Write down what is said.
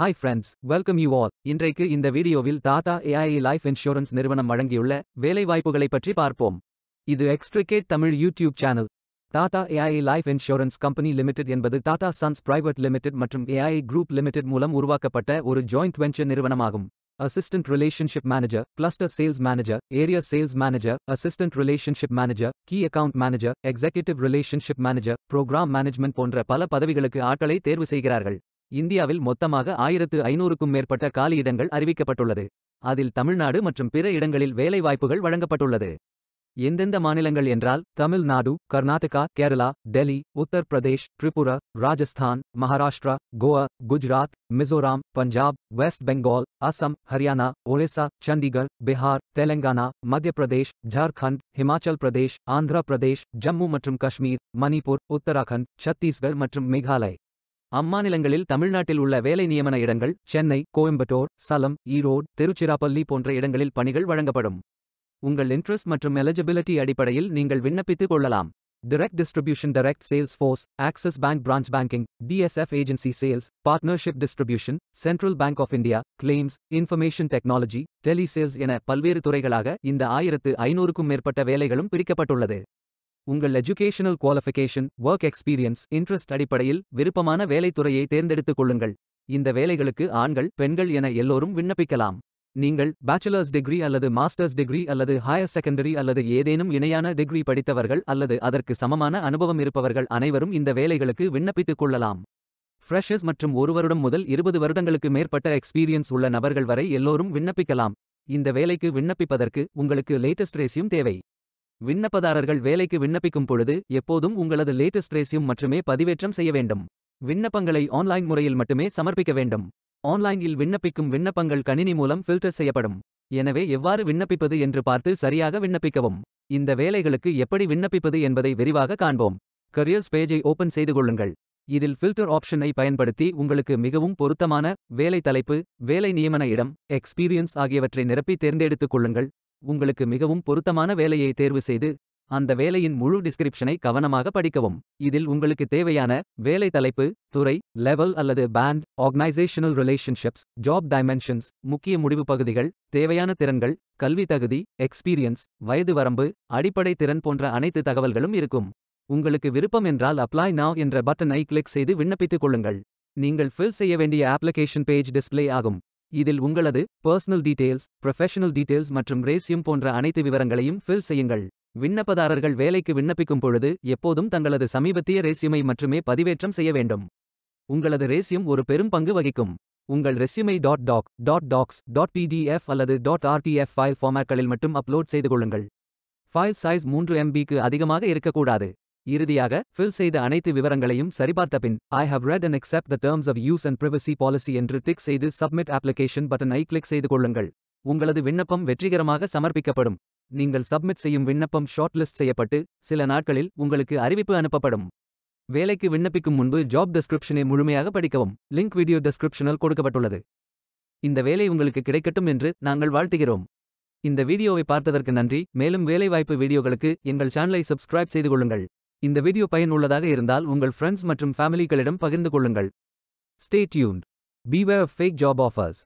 hi friends welcome you all இன்றைக்கு இந்த வீடியோவில் டாடா ஏஐஇ லைஃப் இன்சூரன்ஸ் நிறுவனம் வழங்கியுள்ள வேலைவாய்ப்புகளை பற்றி பார்ப்போம் இது எக்ஸ்ட்ரிகேட் Tamil YouTube channel Tata AIE life insurance company limited என்பது டாடா சன்ஸ் பிரைவேட் லிமிடெட் மற்றும் ஏஐ குரூப் லிமிடெட் மூலம் உருவாக்கப்பட்ட ஒரு ஜாயிண்ட் வெஞ்சர் நிறுவனமாகும் assistant relationship manager cluster sales manager area sales manager assistant relationship manager key account manager executive relationship manager programme management போன்ற பல பதவிகளுக்கு ஆட்களை தேர்வு செய்கிறார்கள் இந்தியாவில் மொத்தமாக ஆயிரத்து ஐநூறுக்கும் மேற்பட்ட காலியிடங்கள் அறிவிக்கப்பட்டுள்ளது அதில் தமிழ்நாடு மற்றும் பிற இடங்களில் வேலைவாய்ப்புகள் வழங்கப்பட்டுள்ளது எந்தெந்த மாநிலங்கள் என்றால் தமிழ்நாடு கர்நாடகா கேரளா டெல்லி உத்தரப்பிரதேஷ் திரிபுரா ராஜஸ்தான் மகாராஷ்டிரா கோவா குஜராத் மிசோராம் பஞ்சாப் வெஸ்ட் பெங்கால் அசம் ஹரியானா ஒரிசா சண்டிகர் பீகார் தெலங்கானா மத்திய பிரதேஷ் ஜார்க்கண்ட் ஹிமாச்சல் பிரதேஷ் ஆந்திர பிரதேஷ் ஜம்மு மற்றும் காஷ்மீர் மணிப்பூர் உத்தராகண்ட் சத்தீஸ்கர் மற்றும் மேகாலய் அம்மாநிலங்களில் தமிழ்நாட்டில் உள்ள வேலை நியமன இடங்கள் சென்னை கோயம்புத்தூர் சலம் ஈரோடு திருச்சிராப்பள்ளி போன்ற இடங்களில் பணிகள் வழங்கப்படும் உங்கள் இன்ட்ரெஸ்ட் மற்றும் எலிஜிபிலிட்டி அடிப்படையில் நீங்கள் விண்ணப்பித்துக் கொள்ளலாம் direct distribution direct sales force Axis bank branch banking DSF agency sales partnership distribution Central Bank of India claims information technology telesales sales என பல்வேறு துறைகளாக இந்த ஆயிரத்து ஐநூறுக்கும் மேற்பட்ட வேலைகளும் பிரிக்கப்பட்டுள்ளது உங்கள் educational qualification work experience interest அடிப்படையில் விருப்பமான வேலைத்துறையை தேர்ந்தெடுத்துக் கொள்ளுங்கள் இந்த வேலைகளுக்கு ஆண்கள் பெண்கள் என எல்லோரும் விண்ணப்பிக்கலாம் நீங்கள் பேச்சுலர்ஸ் டிகிரி அல்லது மாஸ்டர்ஸ் டிகிரி அல்லது ஹையர் செகண்டரி அல்லது ஏதேனும் இணையான டிகிரி படித்தவர்கள் அல்லது அதற்கு சமமான அனுபவம் இருப்பவர்கள் அனைவரும் இந்த வேலைகளுக்கு விண்ணப்பித்துக் கொள்ளலாம் ஃப்ரெஷர்ஸ் மற்றும் ஒரு வருடம் முதல் இருபது வருடங்களுக்கு மேற்பட்ட எக்ஸ்பீரியன்ஸ் உள்ள நபர்கள் வரை எல்லோரும் விண்ணப்பிக்கலாம் இந்த வேலைக்கு விண்ணப்பிப்பதற்கு உங்களுக்கு லேட்டஸ்ட் ரேசியும் தேவை விண்ணப்பதாரர்கள் வேலைக்கு விண்ணப்பிக்கும் பொழுது எப்போதும் உங்களது லேட்டஸ்ட் ரேசியும் மட்டுமே பதிவேற்றம் செய்ய வேண்டும் விண்ணப்பங்களை ஆன்லைன் முறையில் மட்டுமே சமர்ப்பிக்க வேண்டும் ஆன்லைனில் விண்ணப்பிக்கும் விண்ணப்பங்கள் கணினி மூலம் ஃபில்டர் செய்யப்படும் எனவே எவ்வாறு விண்ணப்பிப்பது என்று பார்த்து சரியாக விண்ணப்பிக்கவும் இந்த வேலைகளுக்கு எப்படி விண்ணப்பிப்பது என்பதை விரிவாக காண்போம் கரியர்ஸ் பேஜை ஓபன் செய்து கொள்ளுங்கள் இதில் ஃபில்டர் ஆப்ஷனை பயன்படுத்தி உங்களுக்கு மிகவும் பொருத்தமான வேலை தலைப்பு வேலை நியமன இடம் எக்ஸ்பீரியன்ஸ் ஆகியவற்றை நிரப்பி தேர்ந்தெடுத்துக் கொள்ளுங்கள் உங்களுக்கு மிகவும் பொருத்தமான வேலையை தேர்வு செய்து அந்த வேலையின் முழு டிஸ்கிரிப்ஷனை கவனமாக படிக்கவும் இதில் உங்களுக்கு தேவையான வேலை தலைப்பு துறை லெவல் அல்லது band organisational relationships job dimensions முக்கிய முடிவு பகுதிகள் தேவையான திறன்கள் கல்வி தகுதி எக்ஸ்பீரியன்ஸ் வயது வரம்பு அடிப்படை திறன் போன்ற அனைத்து தகவல்களும் இருக்கும் உங்களுக்கு விருப்பம் என்றால் அப்ளை நாவ் என்ற பட்டனை கிளிக் செய்து விண்ணப்பித்துக் கொள்ளுங்கள் நீங்கள் ஃபில் செய்ய வேண்டிய அப்ளிகேஷன் பேஜ் டிஸ்ப்ளே ஆகும் இதில் உங்களது பர்சனல் டீடைல்ஸ் ப்ரொஃபஷனல் டீடைல்ஸ் மற்றும் ரேசியம் போன்ற அனைத்து விவரங்களையும் ஃபில் செய்யுங்கள் விண்ணப்பதாரர்கள் வேலைக்கு விண்ணப்பிக்கும் பொழுது எப்போதும் தங்களது சமீபத்திய ரேசியமை மட்டுமே பதிவேற்றம் செய்ய வேண்டும் உங்களது ரேசியம் ஒரு பெரும் பங்கு வகிக்கும் உங்கள் ரெசியூமை dot doc dot docx dot PDF அல்லது டாட் ஆர்டிஎஃப் ஃபைல் ஃபார்மேட்களில் மட்டும் அப்லோட் செய்து கொள்ளுங்கள் ஃபைல் சைஸ் மூன்று எம்பிக்கு அதிகமாக இருக்கக்கூடாது இறுதியாக, ஃபில் செய்த அனைத்து விவரங்களையும் சரிபார்த்த பின் I have read and accept the terms of use and privacy policy என்று டிக் செய்து சப்மிட் அப்ளிகேஷன் பட்டன் ஐ கிளிக் செய்து கொள்ளுங்கள் உங்களது விண்ணப்பம் வெற்றிகரமாக சமர்ப்பிக்கப்படும் நீங்கள் சப்மிட் செய்யும் விண்ணப்பம் ஷார்ட்லிஸ்ட் செய்யப்பட்டு சில நாட்களில் உங்களுக்கு அறிவிப்பு அனுப்பப்படும் வேலைக்கு விண்ணப்பிக்கும் முன்பு ஜாப் டெஸ்கிரிப்ஷனை முழுமையாக படிக்கவும் லிங்க் வீடியோ டெஸ்கிரிப்ஷனில் கொடுக்கப்பட்டுள்ளது இந்த வேலை உங்களுக்கு கிடைக்கட்டும் என்று நாங்கள் வாழ்த்துகிறோம் இந்த வீடியோவை பார்த்ததற்கு நன்றி மேலும் வேலைவாய்ப்பு வீடியோகளுக்கு எங்கள் சேனலை சப்ஸ்கிரைப் செய்து கொள்ளுங்கள் இந்த வீடியோ பயனுள்ளதாக இருந்தால் உங்கள் ஃப்ரெண்ட்ஸ் மற்றும் ஃபேமிலிகளிடம் பகிர்ந்து கொள்ளுங்கள் stay tuned way fake job offers